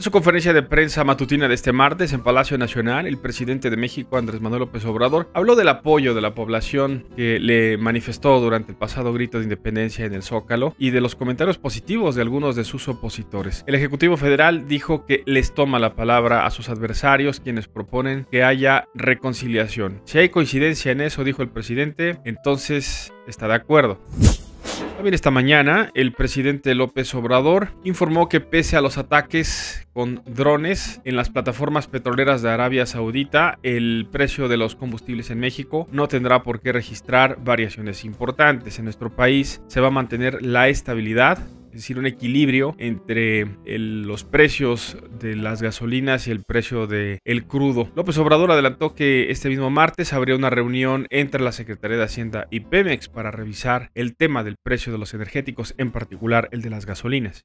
En su conferencia de prensa matutina de este martes en Palacio Nacional, el presidente de México, Andrés Manuel López Obrador, habló del apoyo de la población que le manifestó durante el pasado grito de independencia en el Zócalo y de los comentarios positivos de algunos de sus opositores. El Ejecutivo Federal dijo que les toma la palabra a sus adversarios quienes proponen que haya reconciliación. Si hay coincidencia en eso, dijo el presidente, entonces está de acuerdo. También esta mañana, el presidente López Obrador informó que pese a los ataques con drones en las plataformas petroleras de Arabia Saudita, el precio de los combustibles en México no tendrá por qué registrar variaciones importantes. En nuestro país se va a mantener la estabilidad es decir, un equilibrio entre los precios de las gasolinas y el precio del el crudo. López Obrador adelantó que este mismo martes habría una reunión entre la Secretaría de Hacienda y Pemex para revisar el tema del precio de los energéticos, en particular el de las gasolinas.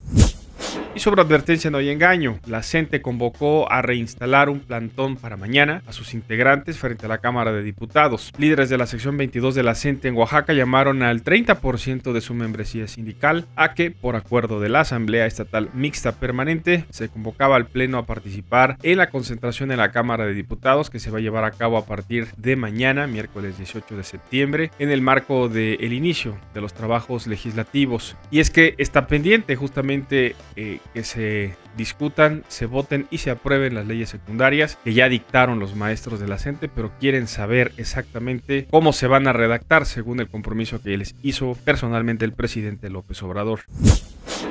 Y sobre advertencia no hay engaño, la CENTE convocó a reinstalar un plantón para mañana a sus integrantes frente a la Cámara de Diputados. Líderes de la sección 22 de la CENTE en Oaxaca llamaron al 30% de su membresía sindical a que, por acuerdo de la Asamblea Estatal Mixta Permanente, se convocaba al Pleno a participar en la concentración en la Cámara de Diputados que se va a llevar a cabo a partir de mañana, miércoles 18 de septiembre, en el marco del inicio de los trabajos legislativos. Y es que está pendiente justamente eh, que se discutan, se voten y se aprueben las leyes secundarias que ya dictaron los maestros de la gente, pero quieren saber exactamente cómo se van a redactar según el compromiso que les hizo personalmente el presidente López Obrador.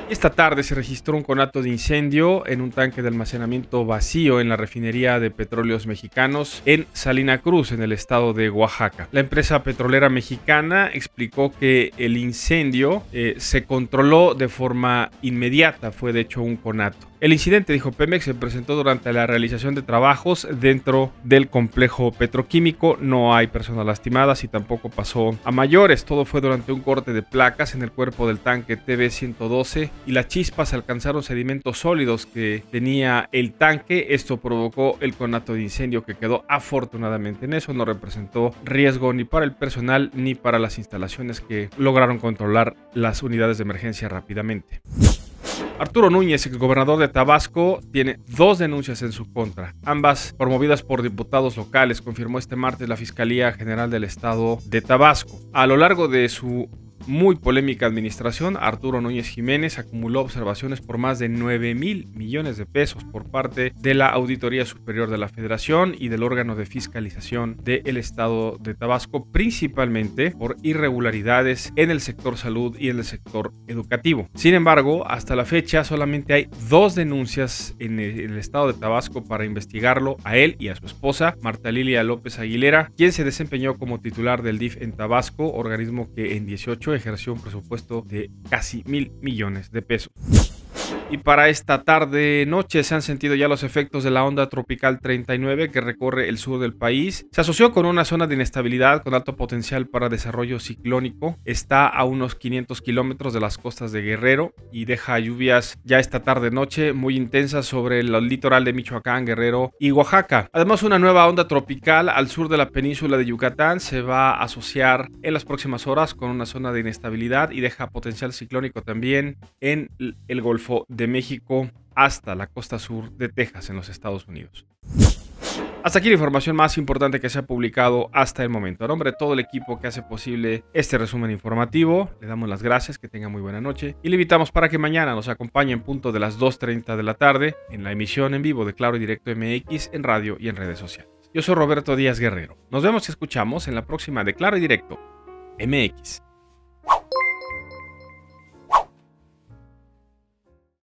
Esta tarde se registró un conato de incendio en un tanque de almacenamiento vacío en la refinería de petróleos mexicanos en Salina Cruz, en el estado de Oaxaca. La empresa petrolera mexicana explicó que el incendio eh, se controló de forma inmediata, fue de hecho un conato. El incidente, dijo Pemex, se presentó durante la realización de trabajos dentro del complejo petroquímico. No hay personas lastimadas y tampoco pasó a mayores. Todo fue durante un corte de placas en el cuerpo del tanque TB-112 y las chispas alcanzaron sedimentos sólidos que tenía el tanque. Esto provocó el conato de incendio que quedó afortunadamente en eso. No representó riesgo ni para el personal ni para las instalaciones que lograron controlar las unidades de emergencia rápidamente. Arturo Núñez, el gobernador de Tabasco, tiene dos denuncias en su contra, ambas promovidas por diputados locales, confirmó este martes la Fiscalía General del Estado de Tabasco. A lo largo de su muy polémica administración, Arturo Núñez Jiménez acumuló observaciones por más de 9 mil millones de pesos por parte de la Auditoría Superior de la Federación y del órgano de fiscalización del Estado de Tabasco, principalmente por irregularidades en el sector salud y en el sector educativo. Sin embargo, hasta la fecha solamente hay dos denuncias en el Estado de Tabasco para investigarlo a él y a su esposa, Marta Lilia López Aguilera, quien se desempeñó como titular del DIF en Tabasco, organismo que en 18 ejerció un presupuesto de casi mil millones de pesos. Y para esta tarde noche se han sentido ya los efectos de la onda tropical 39 que recorre el sur del país. Se asoció con una zona de inestabilidad con alto potencial para desarrollo ciclónico. Está a unos 500 kilómetros de las costas de Guerrero y deja lluvias ya esta tarde noche muy intensas sobre el litoral de Michoacán, Guerrero y Oaxaca. Además una nueva onda tropical al sur de la península de Yucatán se va a asociar en las próximas horas con una zona de inestabilidad y deja potencial ciclónico también en el Golfo de México hasta la costa sur de Texas en los Estados Unidos. Hasta aquí la información más importante que se ha publicado hasta el momento. A nombre de todo el equipo que hace posible este resumen informativo, le damos las gracias, que tenga muy buena noche y le invitamos para que mañana nos acompañe en punto de las 2.30 de la tarde en la emisión en vivo de Claro y Directo MX en radio y en redes sociales. Yo soy Roberto Díaz Guerrero. Nos vemos y escuchamos en la próxima de Claro y Directo MX.